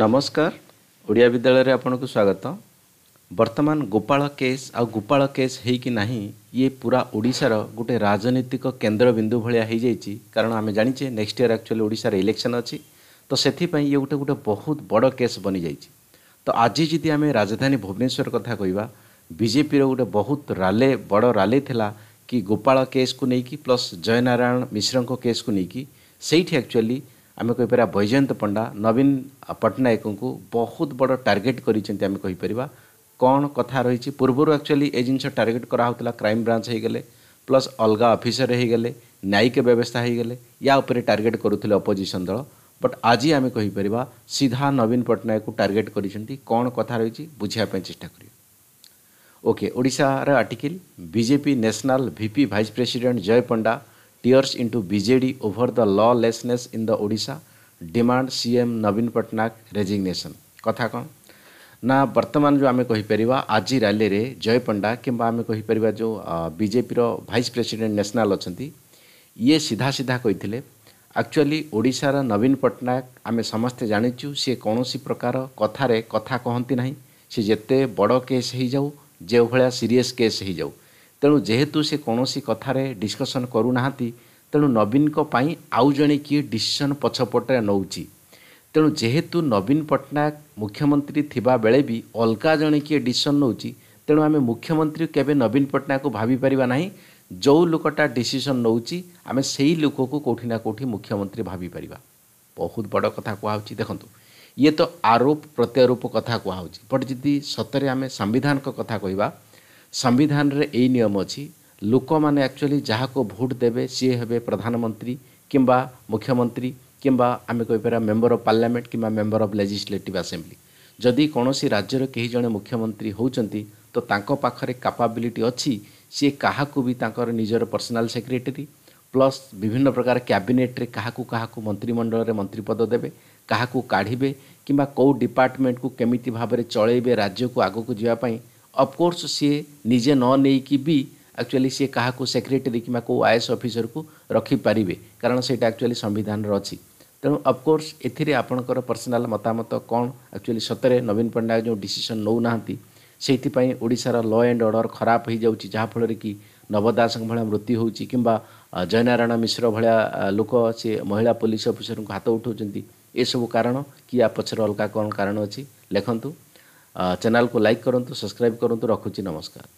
ନମସ୍କାର ଓଡ଼ିଆ ବିଦ୍ୟାଳୟରେ ଆପଣଙ୍କୁ ସ୍ୱାଗତ ବର୍ତ୍ତମାନ ଗୋପାଳ କେସ୍ ଆଉ ଗୋପାଳ କେସ୍ ହେଇକି ନାହିଁ ଇଏ ପୁରା ଓଡ଼ିଶାର ଗୋଟେ ରାଜନୈତିକ କେନ୍ଦ୍ରବିନ୍ଦୁ ଭଳିଆ ହେଇଯାଇଛି କାରଣ ଆମେ ଜାଣିଛେ ନେକ୍ସଟ ଇୟର୍ ଆକ୍ଚୁଆଲି ଓଡ଼ିଶାରେ ଇଲେକ୍ସନ୍ ଅଛି ତ ସେଥିପାଇଁ ଇଏ ଗୋଟେ ଗୋଟେ ବହୁତ ବଡ଼ କେସ୍ ବନିଯାଇଛି ତ ଆଜି ଯଦି ଆମେ ରାଜଧାନୀ ଭୁବନେଶ୍ୱର କଥା କହିବା ବିଜେପିର ଗୋଟେ ବହୁତ ରାଲେ ବଡ଼ ରାଲି ଥିଲା କି ଗୋପାଳ କେସ୍କୁ ନେଇକି ପ୍ଲସ୍ ଜୟନାରାୟଣ ମିଶ୍ରଙ୍କ କେସ୍କୁ ନେଇକି ସେଇଠି ଆକ୍ଚୁଆଲି आम कहीपर बैजयंत पंडा नवीन पट्टनायक को बहुत बड़ टार्गेट करपर कौन कथा रही पूर्वर एक्चुअली ए जिन टार्गेट कराला क्राइम ब्रांच होगले प्लस अलग अफिसर होगले न्यायिक व्यवस्था होगले या उपर टार्गेट करुले अपोजिशन दल बट आज आम कहीपर सीधा नवीन पट्टनायक को टार्गेट कौन कथा रही बुझापी चेषा कर ओके ओडार आर्टिकल बीजेपी नेशनल भिपी vice president Jay Panda tears into BJD over the lawlessness in the Odisha, demand CM Navin Patnaik resignation. କଥା କ'ଣ ନା ବର୍ତ୍ତମାନ ଯେଉଁ ଆମେ କହିପାରିବା ଆଜି ରାଲିରେ ଜୟ ପଣ୍ଡା କିମ୍ବା ଆମେ କହିପାରିବା ଯେଉଁ ବିଜେପିର ଭାଇସ୍ ପ୍ରେସିଡେଣ୍ଟ ନ୍ୟାସନାଲ୍ ଅଛନ୍ତି ଇଏ ସିଧା ସିଧା କହିଥିଲେ ଆକ୍ଚୁଆଲି ଓଡ଼ିଶାର ନବୀନ ପଟ୍ଟନାୟକ ଆମେ ସମସ୍ତେ ଜାଣିଛୁ ସିଏ କୌଣସି ପ୍ରକାର କଥାରେ କଥା କହନ୍ତି ନାହିଁ ସେ ଯେତେ ବଡ଼ କେସ୍ ହେଇଯାଉ ଯେଉଁଭଳିଆ ସିରିୟସ୍ କେସ୍ ହେଇଯାଉ ତେଣୁ ଯେହେତୁ ସେ କୌଣସି କଥାରେ ଡିସ୍କସନ୍ କରୁନାହାନ୍ତି ତେଣୁ ନବୀନଙ୍କ ପାଇଁ ଆଉ ଜଣେ କିଏ ଡିସିସନ୍ ପଛପଟରେ ନେଉଛି ତେଣୁ ଯେହେତୁ ନବୀନ ପଟ୍ଟନାୟକ ମୁଖ୍ୟମନ୍ତ୍ରୀ ଥିବାବେଳେ ବି ଅଲଗା ଜଣେ କିଏ ଡିସିସନ୍ ନେଉଛି ତେଣୁ ଆମେ ମୁଖ୍ୟମନ୍ତ୍ରୀ କେବେ ନବୀନ ପଟ୍ଟନାୟକକୁ ଭାବିପାରିବା ନାହିଁ ଯେଉଁ ଲୋକଟା ଡିସିସନ୍ ନେଉଛି ଆମେ ସେହି ଲୋକକୁ କେଉଁଠି ନା କେଉଁଠି ମୁଖ୍ୟମନ୍ତ୍ରୀ ଭାବିପାରିବା ବହୁତ ବଡ଼ କଥା କୁହାହେଉଛି ଦେଖନ୍ତୁ ଇଏ ତ ଆରୋପ ପ୍ରତ୍ୟାରୋପ କଥା କୁହାହେଉଛି ବଟ୍ ଯଦି ସତରେ ଆମେ ସମ୍ବିଧାନଙ୍କ କଥା କହିବା ସମ୍ବିଧାନରେ ଏଇ ନିୟମ ଅଛି ଲୋକମାନେ ଆକ୍ଚୁଆଲି ଯାହାକୁ ଭୋଟ୍ ଦେବେ ସିଏ ହେବେ ପ୍ରଧାନମନ୍ତ୍ରୀ କିମ୍ବା ମୁଖ୍ୟମନ୍ତ୍ରୀ କିମ୍ବା ଆମେ କହିପାରିବା ମେମ୍ବର ଅଫ୍ ପାର୍ଲାମେଣ୍ଟ କିମ୍ବା ମେମ୍ବର ଅଫ୍ ଲେଜିସ୍ଲେଟିଭ୍ ଆସେମ୍ବ୍ଲି ଯଦି କୌଣସି ରାଜ୍ୟର କେହି ଜଣେ ମୁଖ୍ୟମନ୍ତ୍ରୀ ହେଉଛନ୍ତି ତ ତାଙ୍କ ପାଖରେ କାପାବିଲିଟି ଅଛି ସିଏ କାହାକୁ ବି ତାଙ୍କର ନିଜର ପର୍ସନାଲ୍ ସେକ୍ରେଟେରୀ ପ୍ଲସ୍ ବିଭିନ୍ନ ପ୍ରକାର କ୍ୟାବିନେଟ୍ରେ କାହାକୁ କାହାକୁ ମନ୍ତ୍ରିମଣ୍ଡଳରେ ମନ୍ତ୍ରୀ ପଦ ଦେବେ କାହାକୁ କାଢ଼ିବେ କିମ୍ବା କେଉଁ ଡିପାର୍ଟମେଣ୍ଟକୁ କେମିତି ଭାବରେ ଚଳେଇବେ ରାଜ୍ୟକୁ ଆଗକୁ ଯିବା ପାଇଁ ଅଫକୋର୍ସ ସିଏ ନିଜେ ନ ନେଇକି ବି एक्चुअली सी क्या सेक्रेटरी कि आई एस अफिसर को रखिपारे कारण से आकचुअली संविधान अच्छी तेणु अफकोर्स एपणकर पर्सनाल मतामत कौन एक्चुअली सतरे नवीन पट्टनायक जो डसीसन नौना से ओडार ल एंड अर्डर खराब हो जाफल कि दास भाया मृत्यु हो जयनारायण मिश्र भाया लोक सी महिला पुलिस अफिसर को हाथ उठाऊँ ये सबू कारण कि आप पक्ष अलग कौन कारण अच्छी लिखु चैनल को लाइक करूँ सब्सक्राइब करूँ रखुच्छी नमस्कार